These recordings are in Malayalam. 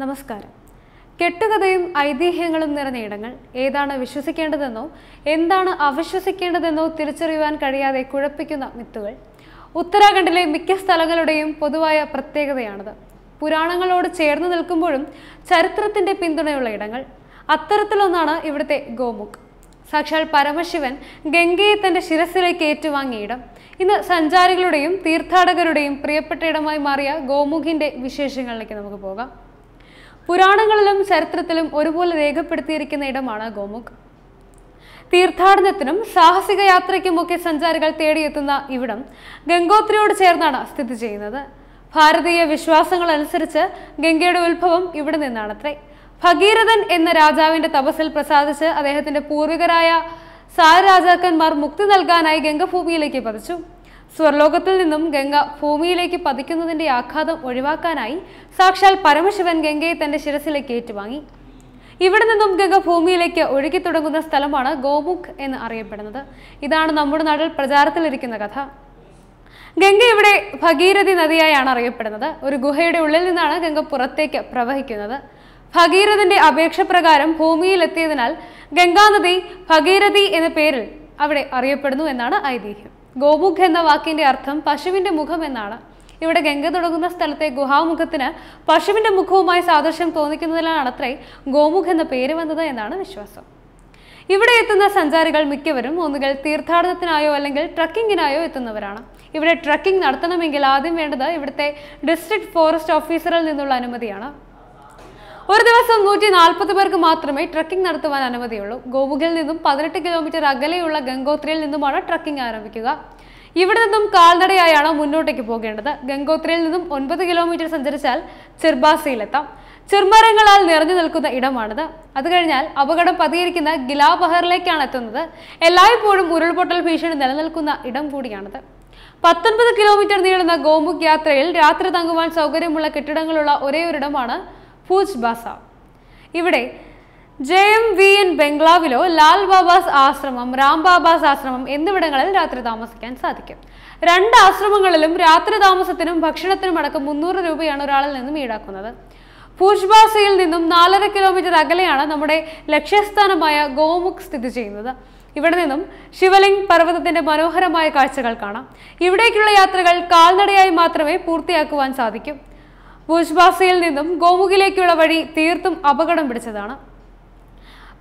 നമസ്കാരം കെട്ടുകഥയും ഐതിഹ്യങ്ങളും നിറഞ്ഞ ഇടങ്ങൾ ഏതാണ് വിശ്വസിക്കേണ്ടതെന്നോ എന്താണ് അവിശ്വസിക്കേണ്ടതെന്നോ തിരിച്ചറിയുവാൻ കഴിയാതെ കുഴപ്പിക്കുന്ന മിത്തുകൾ ഉത്തരാഖണ്ഡിലെ മിക്ക സ്ഥലങ്ങളുടെയും പൊതുവായ പ്രത്യേകതയാണിത് പുരാണങ്ങളോട് ചേർന്ന് നിൽക്കുമ്പോഴും ചരിത്രത്തിന്റെ പിന്തുണയുള്ള ഇടങ്ങൾ അത്തരത്തിലൊന്നാണ് ഇവിടുത്തെ ഗോമുഖ് സാക്ഷാൽ പരമശിവൻ ഗംഗയെ തന്റെ ശിരസിലേക്ക് ഏറ്റുവാങ്ങിയ ഇടം ഇന്ന് സഞ്ചാരികളുടെയും തീർത്ഥാടകരുടെയും പ്രിയപ്പെട്ട ഇടമായി മാറിയ ഗോമുഖിന്റെ വിശേഷങ്ങളിലേക്ക് നമുക്ക് പോകാം പുരാണങ്ങളിലും ചരിത്രത്തിലും ഒരുപോലെ രേഖപ്പെടുത്തിയിരിക്കുന്ന ഇടമാണ് ഗോമുഖ് തീർത്ഥാടനത്തിനും സാഹസിക യാത്രയ്ക്കുമൊക്കെ സഞ്ചാരികൾ തേടിയെത്തുന്ന ഇവിടം ഗംഗോത്രിയോട് ചേർന്നാണ് സ്ഥിതി ചെയ്യുന്നത് ഭാരതീയ വിശ്വാസങ്ങൾ അനുസരിച്ച് ഗംഗയുടെ ഉത്ഭവം ഇവിടെ നിന്നാണത്രേ ഭഗീരഥൻ എന്ന രാജാവിന്റെ തപസ്സിൽ പ്രസാദിച്ച് അദ്ദേഹത്തിന്റെ പൂർവികരായ സാരരാജാക്കന്മാർ മുക്തി നൽകാനായി ഗംഗഭൂമിയിലേക്ക് പതിച്ചു സ്വർലോകത്തിൽ നിന്നും ഗംഗ ഭൂമിയിലേക്ക് പതിക്കുന്നതിൻ്റെ ആഘാതം ഒഴിവാക്കാനായി സാക്ഷാൽ പരമശിവൻ ഗംഗയെ തൻ്റെ ശിരസിലേക്ക് ഏറ്റുവാങ്ങി ഇവിടെ നിന്നും ഗംഗ ഭൂമിയിലേക്ക് ഒഴുകി തുടങ്ങുന്ന സ്ഥലമാണ് ഗോമുഖ് എന്ന് അറിയപ്പെടുന്നത് ഇതാണ് നമ്മുടെ നാട്ടിൽ പ്രചാരത്തിലിരിക്കുന്ന കഥ ഗംഗ ഇവിടെ ഭഗീരഥി നദിയായാണ് അറിയപ്പെടുന്നത് ഒരു ഗുഹയുടെ ഉള്ളിൽ നിന്നാണ് ഗംഗ പുറത്തേക്ക് പ്രവഹിക്കുന്നത് ഭഗീരഥന്റെ അപേക്ഷ പ്രകാരം ഭൂമിയിലെത്തിയതിനാൽ ഗംഗാനദി ഭഗീരഥി എന്ന പേരിൽ അവിടെ അറിയപ്പെടുന്നു എന്നാണ് ഐതിഹ്യം ഗോമുഖ് എന്ന വാക്കിന്റെ അർത്ഥം പശുവിന്റെ മുഖം എന്നാണ് ഇവിടെ ഗംഗ തുടങ്ങുന്ന സ്ഥലത്തെ ഗുഹാമുഖത്തിന് പശുവിന്റെ മുഖവുമായി സാദൃശ്യം തോന്നിക്കുന്നതിലാണത്രേ ഗോമുഖ് എന്ന പേര് വന്നത് എന്നാണ് വിശ്വാസം ഇവിടെ എത്തുന്ന സഞ്ചാരികൾ മിക്കവരും ഒന്നുകൾ തീർത്ഥാടനത്തിനായോ അല്ലെങ്കിൽ ട്രക്കിങ്ങിനായോ എത്തുന്നവരാണ് ഇവിടെ ട്രക്കിംഗ് നടത്തണമെങ്കിൽ ആദ്യം വേണ്ടത് ഇവിടുത്തെ ഡിസ്ട്രിക്ട് ഫോറസ്റ്റ് ഓഫീസറിൽ നിന്നുള്ള അനുമതിയാണ് ഒരു ദിവസം നൂറ്റി നാൽപ്പത് പേർക്ക് മാത്രമേ ട്രക്കിംഗ് നടത്തുവാൻ അനുമതിയുള്ളൂ ഗോമുഖിൽ നിന്നും പതിനെട്ട് കിലോമീറ്റർ അകലെയുള്ള ഗംഗോത്രിയിൽ നിന്നുമാണ് ട്രക്കിംഗ് ആരംഭിക്കുക ഇവിടെ നിന്നും കാൽനടയായാണ് മുന്നോട്ടേക്ക് പോകേണ്ടത് ഗംഗോത്രിയിൽ നിന്നും ഒൻപത് കിലോമീറ്റർ സഞ്ചരിച്ചാൽ ചിർബാസിയിലെത്താം ചെറുമരങ്ങളാൽ നിറഞ്ഞു നിൽക്കുന്ന ഇടമാണിത് അത് കഴിഞ്ഞാൽ അപകടം പതിയിരിക്കുന്ന ഗിലാബഹറിലേക്കാണ് എത്തുന്നത് എല്ലായ്പ്പോഴും ഉരുൾപൊട്ടൽ ഭീഷണി നിലനിൽക്കുന്ന ഇടം കൂടിയാണിത് പത്തൊൻപത് കിലോമീറ്റർ നീളുന്ന ഗോമുഖ് യാത്രയിൽ രാത്രി തങ്ങുവാൻ സൗകര്യമുള്ള കെട്ടിടങ്ങളുള്ള ഒരിടമാണ് ഫൂജ് ബാസ ഇവിടെ ജെ എം വി എൻ ബംഗ്ലാവിലോ ലാൽ ബാബാസ് ആശ്രമം രാം ബാബാസ് ആശ്രമം എന്നിവിടങ്ങളിൽ രാത്രി താമസിക്കാൻ സാധിക്കും രണ്ട് ആശ്രമങ്ങളിലും രാത്രി താമസത്തിനും ഭക്ഷണത്തിനും അടക്കം മുന്നൂറ് രൂപയാണ് ഒരാളിൽ നിന്നും ഈടാക്കുന്നത് ഫൂജ്ബാസയിൽ നിന്നും നാലര കിലോമീറ്റർ അകലെയാണ് നമ്മുടെ ലക്ഷ്യസ്ഥാനമായ ഗോമുഖ് സ്ഥിതി ചെയ്യുന്നത് ഇവിടെ നിന്നും ശിവലിംഗ് പർവ്വതത്തിന്റെ മനോഹരമായ കാഴ്ചകൾ കാണാം ഇവിടേക്കുള്ള യാത്രകൾ കാൽനടയായി മാത്രമേ പൂർത്തിയാക്കുവാൻ സാധിക്കൂ ഭൂജ്ബാസയിൽ നിന്നും ഗോമുഖിലേക്കുള്ള വഴി തീർത്തും അപകടം പിടിച്ചതാണ്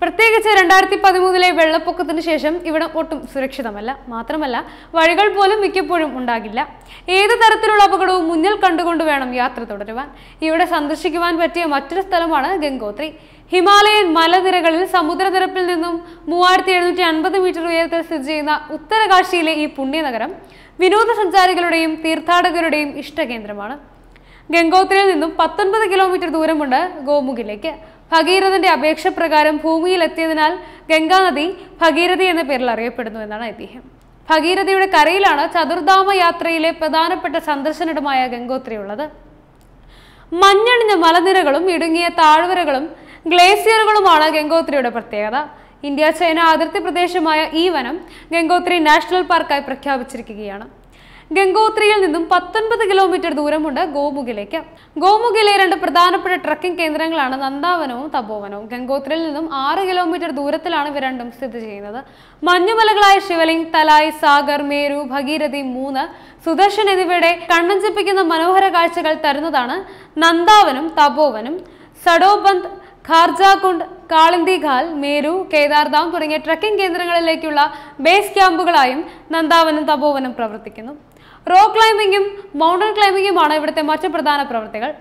പ്രത്യേകിച്ച് രണ്ടായിരത്തി പതിമൂന്നിലെ വെള്ളപ്പൊക്കത്തിന് ശേഷം ഇവിടം ഒട്ടും സുരക്ഷിതമല്ല മാത്രമല്ല വഴികൾ പോലും മിക്കപ്പോഴും ഉണ്ടാകില്ല ഏത് തരത്തിലുള്ള അപകടവും മുന്നിൽ കണ്ടുകൊണ്ട് വേണം യാത്ര തുടരുവാൻ ഇവിടെ സന്ദർശിക്കുവാൻ പറ്റിയ മറ്റൊരു സ്ഥലമാണ് ഗംഗോത്രി ഹിമാലയൻ മലനിരകളിൽ സമുദ്രനിരപ്പിൽ നിന്നും മൂവായിരത്തി എഴുന്നൂറ്റി അൻപത് മീറ്റർ ഉയരത്തിൽ സ്ഥിതി ചെയ്യുന്ന ഉത്തരകാശിയിലെ ഈ പുണ്യനഗരം വിനോദസഞ്ചാരികളുടെയും തീർത്ഥാടകരുടെയും ഇഷ്ടകേന്ദ്രമാണ് ഗംഗോത്രിയിൽ നിന്നും പത്തൊൻപത് കിലോമീറ്റർ ദൂരമുണ്ട് ഗോമുഖിലേക്ക് ഭഗീരഥന്റെ അപേക്ഷ പ്രകാരം ഭൂമിയിലെത്തിയതിനാൽ ഗംഗാനദി ഭഗീരഥി എന്ന പേരിൽ അറിയപ്പെടുന്നു എന്നാണ് ഐതിഹ്യം ഭഗീരഥിയുടെ കരയിലാണ് ചതുർധാമ യാത്രയിലെ പ്രധാനപ്പെട്ട സന്ദർശനടമായ ഗംഗോത്രി ഉള്ളത് മഞ്ഞണിഞ്ഞ മലനിരകളും ഇടുങ്ങിയ താഴ്വരകളും ഗ്ലേസിയറുകളുമാണ് ഗംഗോത്രിയുടെ പ്രത്യേകത ഇന്ത്യ ചൈന അതിർത്തി പ്രദേശമായ ഈ വനം ഗംഗോത്രി നാഷണൽ പാർക്കായി പ്രഖ്യാപിച്ചിരിക്കുകയാണ് ഗംഗോത്രിയിൽ നിന്നും പത്തൊൻപത് കിലോമീറ്റർ ദൂരമുണ്ട് ഗോമുഖിലേക്ക് ഗോമുഖിലെ രണ്ട് പ്രധാനപ്പെട്ട ട്രക്കിംഗ് കേന്ദ്രങ്ങളാണ് നന്ദാവനവും തപോവനവും ഗംഗോത്രിയിൽ നിന്നും ആറ് കിലോമീറ്റർ ദൂരത്തിലാണ് ഇവ രണ്ടും സ്ഥിതി ചെയ്യുന്നത് മഞ്ഞുമലകളായ ശിവലിംഗ് തലായ് സാഗർ മേരു ഭഗീരഥി മൂന്ന് സുദർശൻ എന്നിവയുടെ കണ്ണഞ്ചിപ്പിക്കുന്ന മനോഹര കാഴ്ചകൾ തരുന്നതാണ് നന്ദാവനും തപോവനും സഡോബന്ത് ഖാർജാകുണ്ട് കാളിന്തിഖാൽ മേരു കേദാർധാം തുടങ്ങിയ ട്രക്കിംഗ് കേന്ദ്രങ്ങളിലേക്കുള്ള ബേസ് ക്യാമ്പുകളായും നന്ദാവനും തപോവനും പ്രവർത്തിക്കുന്നു റോക്ക് ക്ലൈമ്പിങ്ങും മൗണ്ടൻ ക്ലൈമ്പിങ്ങുമാണ് ഇവിടുത്തെ മറ്റു പ്രധാന പ്രവൃത്തികൾ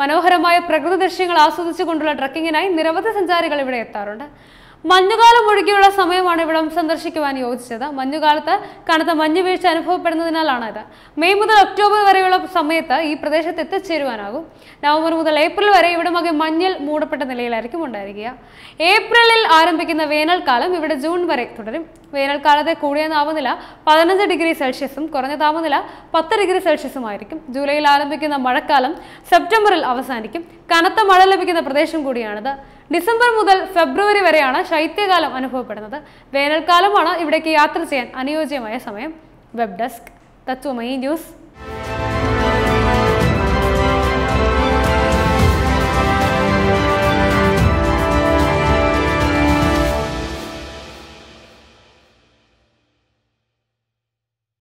മനോഹരമായ പ്രകൃതി ദൃശ്യങ്ങൾ ആസ്വദിച്ചുകൊണ്ടുള്ള ട്രക്കിങ്ങിനായി നിരവധി സഞ്ചാരികൾ ഇവിടെ എത്താറുണ്ട് മഞ്ഞുകാലം ഒഴുകിയുള്ള സമയമാണ് ഇവിടം സന്ദർശിക്കുവാൻ യോജിച്ചത് മഞ്ഞുകാലത്ത് കനത്ത മഞ്ഞ് വീഴ്ച അനുഭവപ്പെടുന്നതിനാലാണ് ഇത് മെയ് മുതൽ ഒക്ടോബർ വരെയുള്ള സമയത്ത് ഈ പ്രദേശത്ത് എത്തിച്ചേരുവാനാകും നവംബർ മുതൽ ഏപ്രിൽ വരെ ഇവിടമൊക്കെ മഞ്ഞിൽ മൂടപ്പെട്ട നിലയിലായിരിക്കും ഉണ്ടായിരിക്കുക ഏപ്രിലിൽ ആരംഭിക്കുന്ന വേനൽക്കാലം ഇവിടെ ജൂൺ വരെ തുടരും വേനൽക്കാലത്തെ കൂടിയ താപനില പതിനഞ്ച് ഡിഗ്രി സെൽഷ്യസും കുറഞ്ഞ താപനില പത്ത് ഡിഗ്രി സെൽഷ്യസും ആയിരിക്കും ജൂലൈയിൽ ആരംഭിക്കുന്ന മഴക്കാലം സെപ്റ്റംബറിൽ അവസാനിക്കും കനത്ത മഴ ലഭിക്കുന്ന പ്രദേശം കൂടിയാണിത് ഡിസംബർ മുതൽ ഫെബ്രുവരി വരെയാണ് ശൈത്യകാലം അനുഭവപ്പെടുന്നത് വേനൽക്കാലമാണ് ഇവിടേക്ക് യാത്ര ചെയ്യാൻ അനുയോജ്യമായ സമയം വെബ് ഡെസ്ക് തത്വമയി ന്യൂസ്